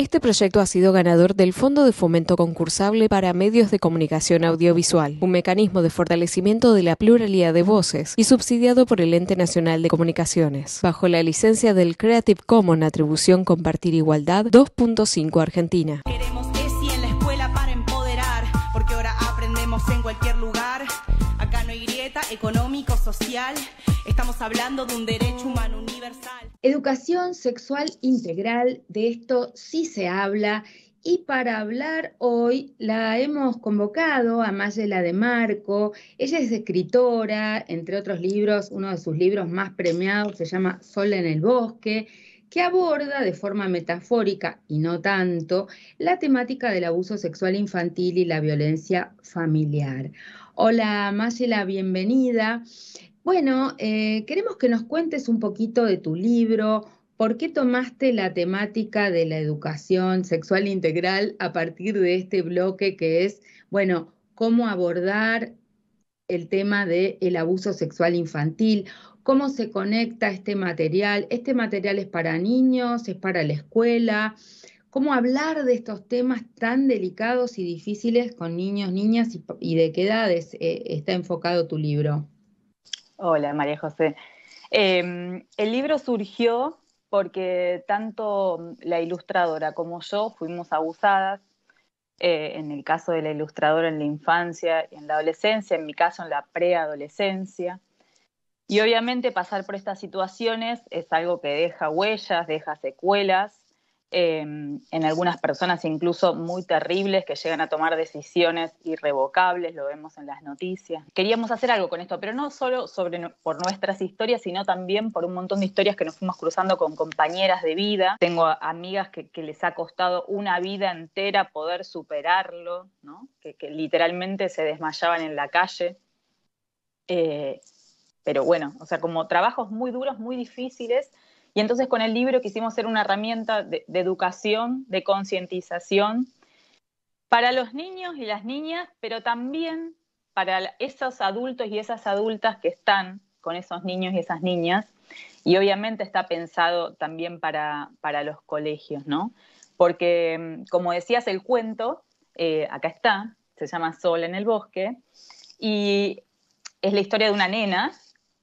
Este proyecto ha sido ganador del Fondo de Fomento Concursable para Medios de Comunicación Audiovisual, un mecanismo de fortalecimiento de la pluralidad de voces y subsidiado por el Ente Nacional de Comunicaciones, bajo la licencia del Creative Commons Atribución Compartir Igualdad 2.5 Argentina. Queremos ESI en la escuela para empoderar, porque ahora aprendemos en cualquier lugar. Acá no hay grieta económico, social. Estamos hablando de un derecho humano universal. Educación sexual integral, de esto sí se habla. Y para hablar hoy la hemos convocado a Mayela de Marco. Ella es escritora, entre otros libros, uno de sus libros más premiados se llama Sol en el Bosque que aborda de forma metafórica y no tanto la temática del abuso sexual infantil y la violencia familiar. Hola Mayela, bienvenida. Bueno, eh, queremos que nos cuentes un poquito de tu libro, por qué tomaste la temática de la educación sexual integral a partir de este bloque que es, bueno, cómo abordar el tema del abuso sexual infantil, cómo se conecta este material, este material es para niños, es para la escuela, cómo hablar de estos temas tan delicados y difíciles con niños, niñas y, de qué edades eh, está enfocado tu libro. Hola, María José. Em, el libro surgió porque tanto la ilustradora como yo fuimos abusadas, eh, en el caso de la ilustradora en la infancia y en la adolescencia, en mi caso en la preadolescencia. Y obviamente pasar por estas situaciones es algo que deja huellas, deja secuelas, Em, en algunas personas incluso muy terribles que llegan a tomar decisiones irrevocables, lo vemos en las noticias. Queríamos hacer algo con esto, pero no solo por nuestras historias, sino también por un montón de historias que nos fuimos cruzando con compañeras de vida. Tengo amigas que, les ha costado una vida entera poder superarlo, que, literalmente se desmayaban en la calle. Eh, pero bueno, o sea, como trabajos muy duros, muy difíciles, y entonces con el libro quisimos ser una herramienta de, educación, de concientización para los niños y las niñas, pero también para esos adultos y esas adultas que están con esos niños y esas niñas. Y obviamente está pensado también para, para los colegios, ¿no? Porque, mm, como decías, el cuento, eh, acá está, se llama Sol en el bosque, y es la historia de una nena,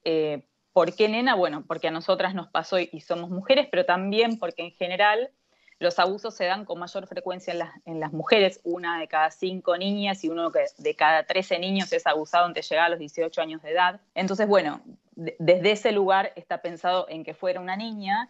eh, ¿Por qué nena? Bueno, porque a nosotras nos pasó y, somos mujeres, pero también porque en general los abusos se dan con mayor frecuencia en las, mujeres. Una de cada cinco niñas y uno de cada trece niños es abusado antes de llegar a los 18 años de edad. Entonces, bueno, desde ese lugar está pensado en que fuera una niña.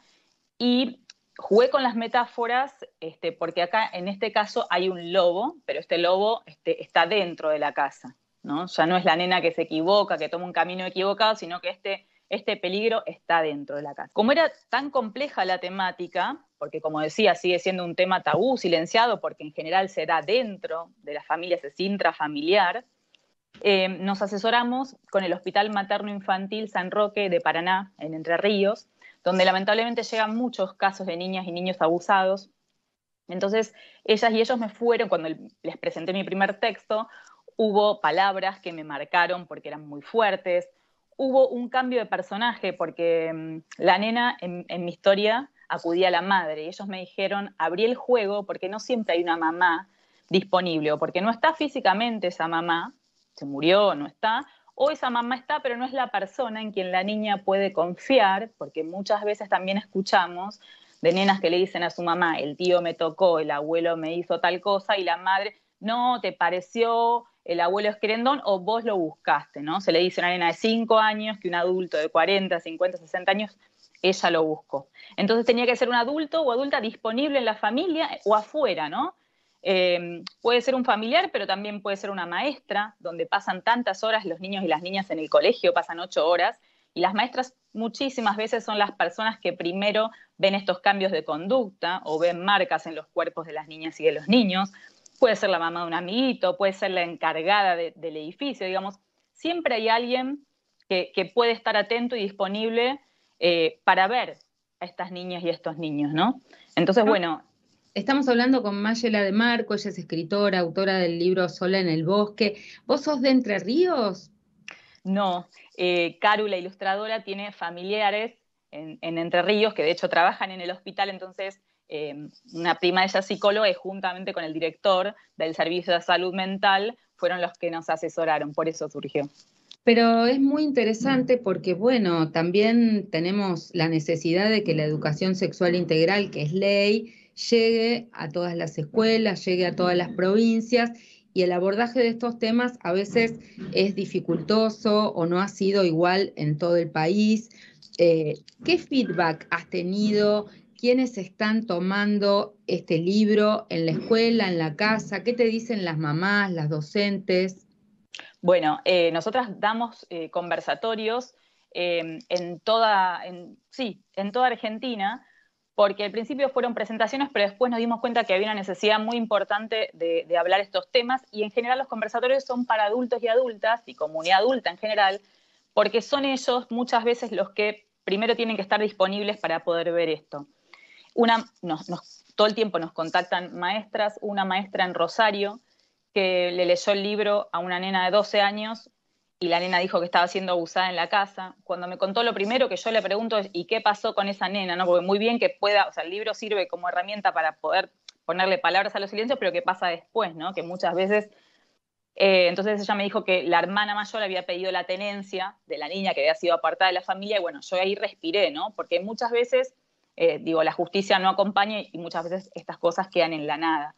Y jugué con las metáforas este, porque acá, en este caso, hay un lobo, pero este lobo este, está dentro de la casa. ¿no? Ya no es la nena que se equivoca, que toma un camino equivocado, sino que este este peligro está dentro de la casa. Como era tan compleja la temática, porque como decía, sigue siendo un tema tabú, silenciado, porque en general se da dentro de las familias, es intrafamiliar, eh, nos asesoramos con el Hospital Materno Infantil San Roque de Paraná, en Entre Ríos, donde lamentablemente llegan muchos casos de niñas y niños abusados. Entonces, ellas y ellos me fueron, cuando les presenté mi primer texto, hubo palabras que me marcaron porque eran muy fuertes, hubo un cambio de personaje, porque mm, la nena en, mi historia acudía a la madre y ellos me dijeron, abrí el juego porque no siempre hay una mamá disponible, o porque no está físicamente esa mamá, se murió, no está, o esa mamá está, pero no es la persona en quien la niña puede confiar, porque muchas veces también escuchamos de nenas que le dicen a su mamá, el tío me tocó, el abuelo me hizo tal cosa, y la madre, no, te pareció el abuelo querendón o vos lo buscaste, ¿no? Se le dice a una niña de 5 años que un adulto de 40, 50, 60 años, ella lo buscó. Entonces tenía que ser un adulto o adulta disponible en la familia o afuera, ¿no? Em, puede ser un familiar, pero también puede ser una maestra, donde pasan tantas horas los niños y las niñas en el colegio, pasan ocho horas, y las maestras muchísimas veces son las personas que primero ven estos cambios de conducta o ven marcas en los cuerpos de las niñas y de los niños puede ser la mamá de un amiguito, puede ser la encargada del edificio, digamos, siempre hay alguien que, puede estar atento y disponible eh, para ver a estas niñas y estos niños, ¿no? Entonces, bueno. Estamos hablando con Mayela de Marco, ella es escritora, autora del libro Sola en el Bosque. ¿Vos sos de Entre Ríos? No, eh, Caru, la ilustradora, tiene familiares en, en Entre Ríos que de hecho trabajan en el hospital, entonces Em, una prima de ella psicóloga y juntamente con el director del Servicio de Salud Mental fueron los que nos asesoraron, por eso surgió. Pero es muy interesante porque, bueno, también tenemos la necesidad de que la educación sexual integral, que es ley, llegue a todas las escuelas, llegue a todas las provincias y el abordaje de estos temas a veces es dificultoso o no ha sido igual en todo el país. Eh, ¿Qué feedback has tenido? quiénes están tomando este libro en la escuela, en la casa, qué te dicen las mamás, las docentes. Bueno, eh, nosotras damos eh, conversatorios em, en toda, sí, en toda Argentina, porque al principio fueron presentaciones, pero después nos dimos cuenta que había una necesidad muy importante de, de hablar estos temas y en general los conversatorios son para adultos y adultas y comunidad adulta en general, porque son ellos muchas veces los que primero tienen que estar disponibles para poder ver esto todo el tiempo nos contactan maestras, una maestra en Rosario que le leyó el libro a una nena de 12 años y la nena dijo que estaba siendo abusada en la casa. Cuando me contó lo primero que yo le pregunto es, ¿y qué pasó con esa nena? ¿No? Porque muy bien que pueda, o sea, el libro sirve como herramienta para poder ponerle palabras a los silencios, pero ¿qué pasa después? ¿no? Que muchas veces... Eh, entonces ella me dijo que la hermana mayor había pedido la tenencia de la niña que había sido apartada de la familia y bueno, yo ahí respiré, ¿no? Porque muchas veces eh, digo, la justicia no acompaña y muchas veces estas cosas quedan en la nada.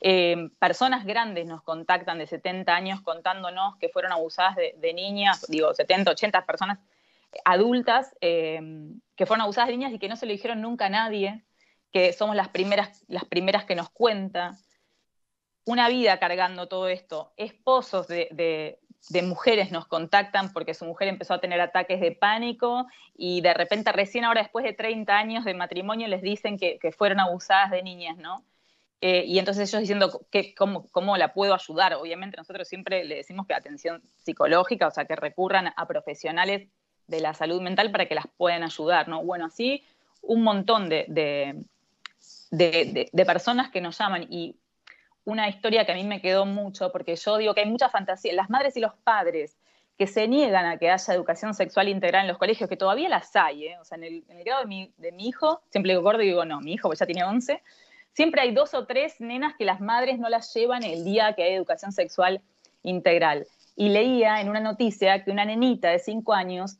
Eh, personas grandes nos contactan de 70 años contándonos que fueron abusadas de, niñas, digo, 70, 80 personas adultas eh, que fueron abusadas de niñas y que no se lo dijeron nunca a nadie, que somos las primeras, las primeras que nos cuentan. Una vida cargando todo esto, esposos de, de mujeres nos contactan porque su mujer empezó a tener ataques de pánico y de repente recién ahora después de 30 años de matrimonio les dicen que, fueron abusadas de niñas, ¿no? Eh, y entonces ellos diciendo cómo, la puedo ayudar. Obviamente nosotros siempre le decimos que atención psicológica, o sea, que recurran a profesionales de la salud mental para que las puedan ayudar, ¿no? Bueno, así un montón de, de, de personas que nos llaman y una historia que a mí me quedó mucho, porque yo digo que hay mucha fantasía, las madres y los padres que se niegan a que haya educación sexual integral en los colegios, que todavía las hay, ¿eh? o sea, en el, grado de mi, hijo, siempre digo gordo y digo, no, mi hijo, pues ya tiene 11, siempre hay dos o tres nenas que las madres no las llevan el día que hay educación sexual integral. Y leía en una noticia que una nenita de 5 años,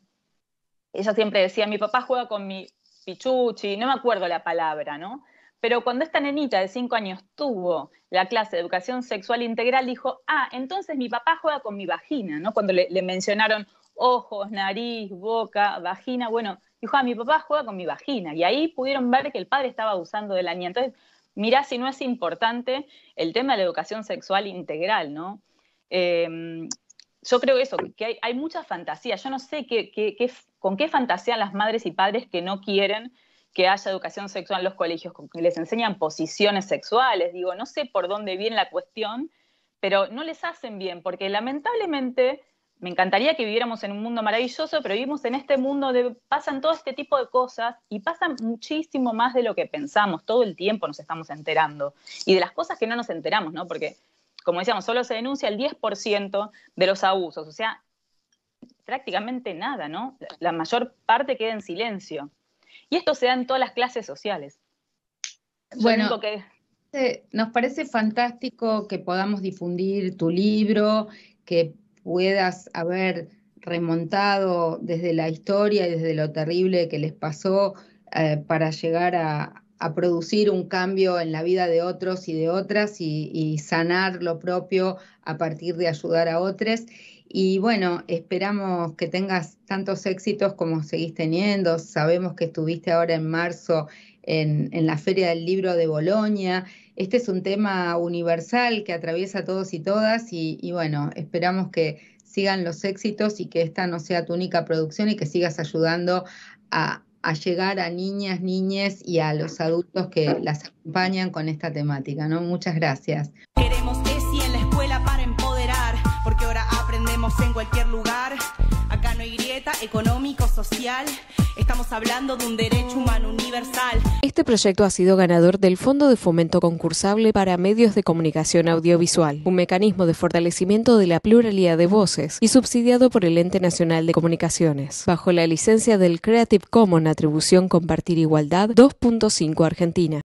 ella siempre decía, mi papá juega con mi pichuchi, no me acuerdo la palabra, ¿no? Pero cuando esta nenita de 5 años tuvo la clase de educación sexual integral, dijo, ah, entonces mi papá juega con mi vagina, ¿no? Cuando le, mencionaron ojos, nariz, boca, vagina, bueno, dijo, ah, mi papá juega con mi vagina. Y ahí pudieron ver que el padre estaba abusando de la niña. Entonces, mirá si no es importante el tema de la educación sexual integral, ¿no? Em, yo creo eso, que hay, mucha fantasía. Yo no sé qué, con qué fantasía las madres y padres que no quieren que haya educación sexual en los colegios, que les enseñan posiciones sexuales, digo, no sé por dónde viene la cuestión, pero no les hacen bien, porque lamentablemente me encantaría que viviéramos en un mundo maravilloso, pero vivimos en este mundo de pasan todo este tipo de cosas y pasan muchísimo más de lo que pensamos, todo el tiempo nos estamos enterando y de las cosas que no nos enteramos, Porque como decíamos, solo se denuncia el 10% de los abusos, o sea, prácticamente nada, ¿no? La mayor parte queda en silencio. Y esto se da en todas las clases sociales. bueno, eh, nos parece fantástico que podamos difundir tu libro, que puedas haber remontado desde la historia y desde lo terrible que les pasó eh, para llegar a, a producir un cambio en la vida de otros y de otras y, sanar lo propio a partir de ayudar a otros. Y bueno, esperamos que tengas tantos éxitos como seguís teniendo. Sabemos que estuviste ahora en marzo en, la Feria del Libro de Bolonia. Este es un tema universal que atraviesa a todos y todas y bueno, esperamos que sigan los éxitos y que esta no sea tu única producción y que sigas ayudando a, a llegar a niñas, niñas y a los adultos que las acompañan con esta temática, ¿no? Muchas gracias. Queremos ESI en la escuela para empoderar, porque ahora aprendemos en cualquier lugar grieta económico, social. Estamos hablando de un derecho humano universal. Este proyecto ha sido ganador del Fondo de Fomento Concursable para Medios de Comunicación Audiovisual, un mecanismo de fortalecimiento de la pluralidad de voces y subsidiado por el Ente Nacional de Comunicaciones, bajo la licencia del Creative Commons Atribución Compartir Igualdad 2.5 Argentina.